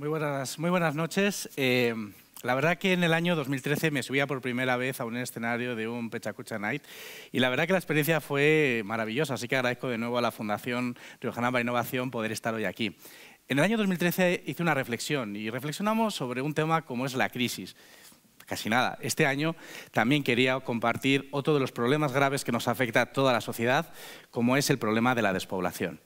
Muy buenas, noches. Eh, la verdad que en el año 2013 me subía por primera vez a un escenario de un Pechacucha Night y la verdad que la experiencia fue maravillosa, así que agradezco de nuevo a la Fundación Riojana para Innovación poder estar hoy aquí. En el año 2013 hice una reflexión y reflexionamos sobre un tema como es la crisis casi nada. Este año también quería compartir otro de los problemas graves que nos afecta a toda la sociedad, como es el problema de la despoblación.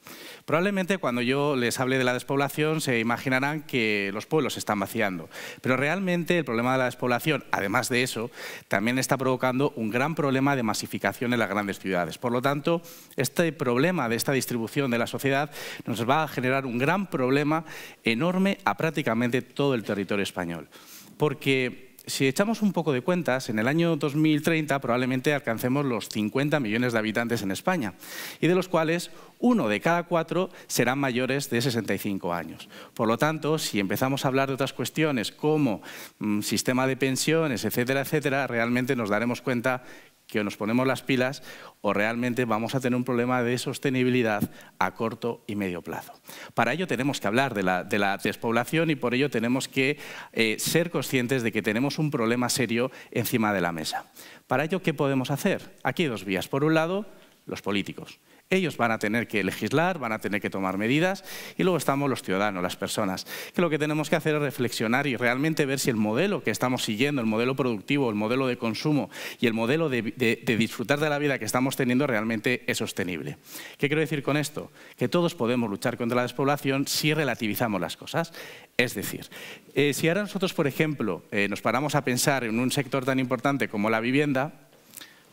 Probablemente cuando yo les hable de la despoblación se imaginarán que los pueblos se están vaciando, pero realmente el problema de la despoblación, además de eso, también está provocando un gran problema de masificación en las grandes ciudades. Por lo tanto, este problema de esta distribución de la sociedad nos va a generar un gran problema enorme a prácticamente todo el territorio español. Porque si echamos un poco de cuentas, en el año 2030 probablemente alcancemos los 50 millones de habitantes en España, y de los cuales uno de cada cuatro serán mayores de 65 años. Por lo tanto, si empezamos a hablar de otras cuestiones como mm, sistema de pensiones, etcétera, etcétera, realmente nos daremos cuenta que o nos ponemos las pilas o realmente vamos a tener un problema de sostenibilidad a corto y medio plazo. Para ello tenemos que hablar de la, despoblación y por ello tenemos que eh, ser conscientes de que tenemos un problema serio encima de la mesa. Para ello, ¿qué podemos hacer? Aquí hay dos vías. Por un lado, los políticos. Ellos van a tener que legislar, van a tener que tomar medidas y luego estamos los ciudadanos, las personas, que lo que tenemos que hacer es reflexionar y realmente ver si el modelo que estamos siguiendo, el modelo productivo, el modelo de consumo y el modelo de, disfrutar de la vida que estamos teniendo realmente es sostenible. ¿Qué quiero decir con esto? Que todos podemos luchar contra la despoblación si relativizamos las cosas. Es decir, eh, si ahora nosotros, por ejemplo, eh, nos paramos a pensar en un sector tan importante como la vivienda,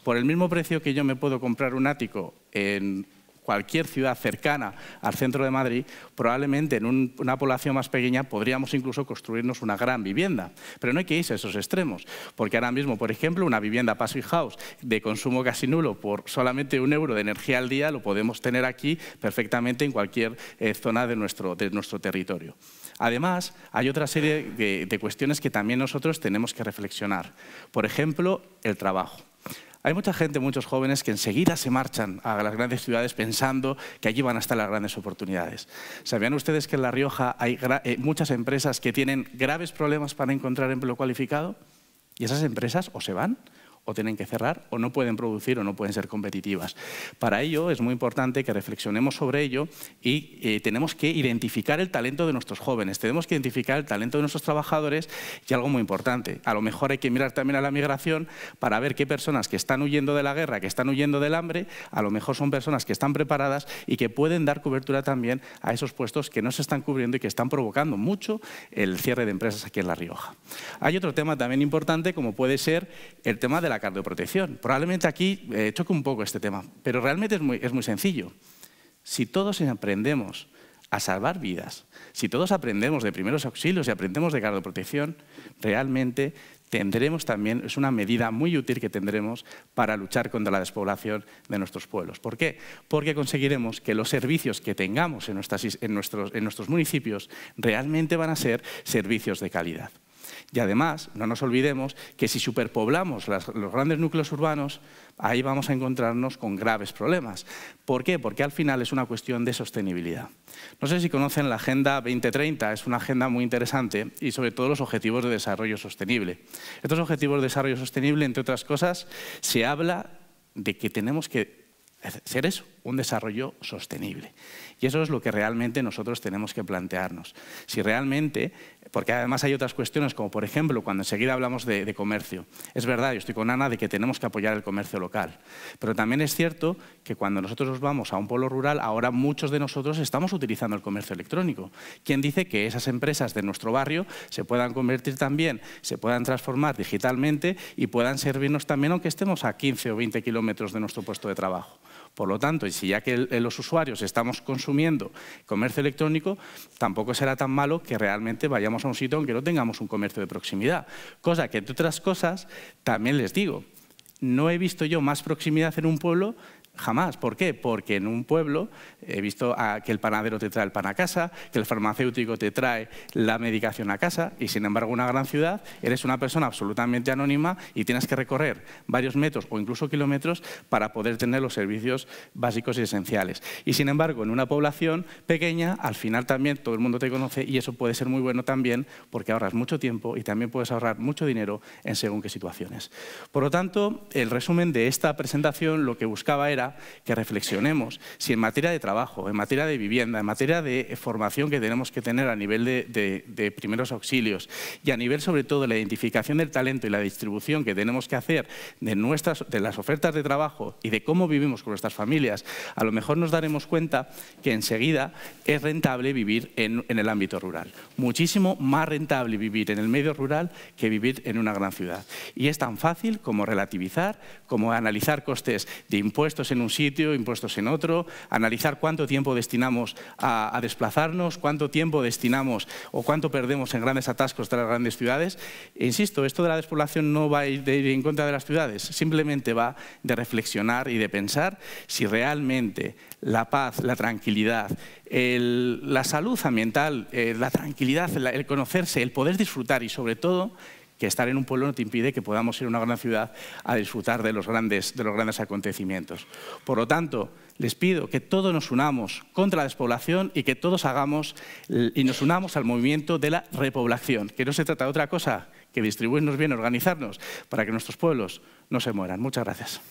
por el mismo precio que yo me puedo comprar un ático en cualquier ciudad cercana al centro de Madrid, probablemente en una población más pequeña podríamos incluso construirnos una gran vivienda. Pero no hay que irse a esos extremos, porque ahora mismo, por ejemplo, una vivienda passive house de consumo casi nulo por solamente un euro de energía al día lo podemos tener aquí perfectamente en cualquier eh, zona de nuestro, territorio. Además, hay otra serie de cuestiones que también nosotros tenemos que reflexionar. Por ejemplo, el trabajo. Hay mucha gente, muchos jóvenes, que enseguida se marchan a las grandes ciudades pensando que allí van a estar las grandes oportunidades. ¿Sabían ustedes que en La Rioja hay eh, muchas empresas que tienen graves problemas para encontrar empleo cualificado? Y esas empresas o se van o tienen que cerrar o no pueden producir o no pueden ser competitivas. Para ello es muy importante que reflexionemos sobre ello y eh, tenemos que identificar el talento de nuestros jóvenes, tenemos que identificar el talento de nuestros trabajadores y algo muy importante, a lo mejor hay que mirar también a la migración para ver qué personas que están huyendo de la guerra, que están huyendo del hambre, a lo mejor son personas que están preparadas y que pueden dar cobertura también a esos puestos que no se están cubriendo y que están provocando mucho el cierre de empresas aquí en La Rioja. Hay otro tema también importante como puede ser el tema de la cardioprotección. Probablemente aquí choca eh, choque un poco este tema, pero realmente es muy, sencillo. Si todos aprendemos a salvar vidas, si todos aprendemos de primeros auxilios y aprendemos de cardioprotección, realmente tendremos también, es una medida muy útil que tendremos para luchar contra la despoblación de nuestros pueblos. ¿Por qué? Porque conseguiremos que los servicios que tengamos en nuestros municipios realmente van a ser servicios de calidad. Y además, no nos olvidemos que si superpoblamos los grandes núcleos urbanos, ahí vamos a encontrarnos con graves problemas. ¿Por qué? Porque al final es una cuestión de sostenibilidad. No sé si conocen la Agenda 2030, es una agenda muy interesante y sobre todo los objetivos de desarrollo sostenible. Estos objetivos de desarrollo sostenible, entre otras cosas, se habla de que tenemos que ser eso, un desarrollo sostenible. Y eso es lo que realmente nosotros tenemos que plantearnos. Si realmente porque además hay otras cuestiones, como por ejemplo, cuando enseguida hablamos de, comercio. Es verdad, yo estoy con Ana, de que tenemos que apoyar el comercio local. Pero también es cierto que cuando nosotros vamos a un pueblo rural, ahora muchos de nosotros estamos utilizando el comercio electrónico. ¿Quién dice que esas empresas de nuestro barrio se puedan convertir también, se puedan transformar digitalmente y puedan servirnos también, aunque estemos a 15 o 20 kilómetros de nuestro puesto de trabajo? Por lo tanto, y si ya que los usuarios estamos consumiendo comercio electrónico, tampoco será tan malo que realmente vayamos a un sitio aunque no tengamos un comercio de proximidad. Cosa que, entre otras cosas, también les digo, no he visto yo más proximidad en un pueblo Jamás. ¿Por qué? Porque en un pueblo He visto ah, que el panadero te trae el pan a casa, que el farmacéutico te trae la medicación a casa y sin embargo en una gran ciudad eres una persona absolutamente anónima y tienes que recorrer varios metros o incluso kilómetros para poder tener los servicios básicos y esenciales. Y sin embargo en una población pequeña al final también todo el mundo te conoce y eso puede ser muy bueno también porque ahorras mucho tiempo y también puedes ahorrar mucho dinero en según qué situaciones. Por lo tanto, el resumen de esta presentación lo que buscaba era que reflexionemos si en materia de trabajo trabajo, en materia de vivienda, en materia de formación que tenemos que tener a nivel de, primeros auxilios y a nivel sobre todo de la identificación del talento y la distribución que tenemos que hacer de, nuestras, de las ofertas de trabajo y de cómo vivimos con nuestras familias, a lo mejor nos daremos cuenta que enseguida es rentable vivir en, en el ámbito rural. Muchísimo más rentable vivir en el medio rural que vivir en una gran ciudad. Y es tan fácil como relativizar, como analizar costes de impuestos en un sitio, impuestos en otro, analizar cuánto tiempo destinamos a, desplazarnos, cuánto tiempo destinamos o cuánto perdemos en grandes atascos de las grandes ciudades. insisto, esto de la despoblación no va a ir, en contra de las ciudades, simplemente va de reflexionar y de pensar si realmente la paz, la tranquilidad, la salud ambiental, eh, la tranquilidad, el conocerse, el poder disfrutar y sobre todo que estar en un pueblo no te impide que podamos ir a una gran ciudad a disfrutar de los grandes, acontecimientos. Por lo tanto, les pido que todos nos unamos contra la despoblación y que todos hagamos y nos unamos al movimiento de la repoblación, que no se trata de otra cosa que distribuirnos bien, organizarnos, para que nuestros pueblos no se mueran. Muchas gracias.